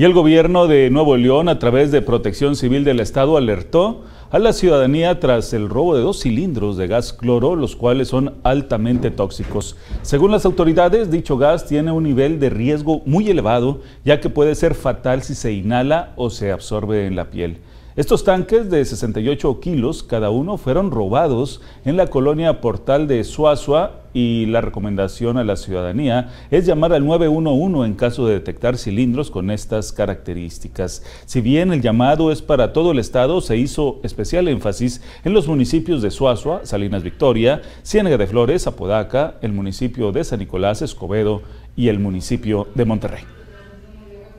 Y el gobierno de Nuevo León, a través de Protección Civil del Estado, alertó a la ciudadanía tras el robo de dos cilindros de gas cloro, los cuales son altamente tóxicos. Según las autoridades, dicho gas tiene un nivel de riesgo muy elevado, ya que puede ser fatal si se inhala o se absorbe en la piel. Estos tanques de 68 kilos cada uno fueron robados en la colonia Portal de Suazua y la recomendación a la ciudadanía es llamar al 911 en caso de detectar cilindros con estas características. Si bien el llamado es para todo el estado, se hizo especial énfasis en los municipios de Suazua, Salinas Victoria, Ciénaga de Flores, Apodaca, el municipio de San Nicolás, Escobedo y el municipio de Monterrey.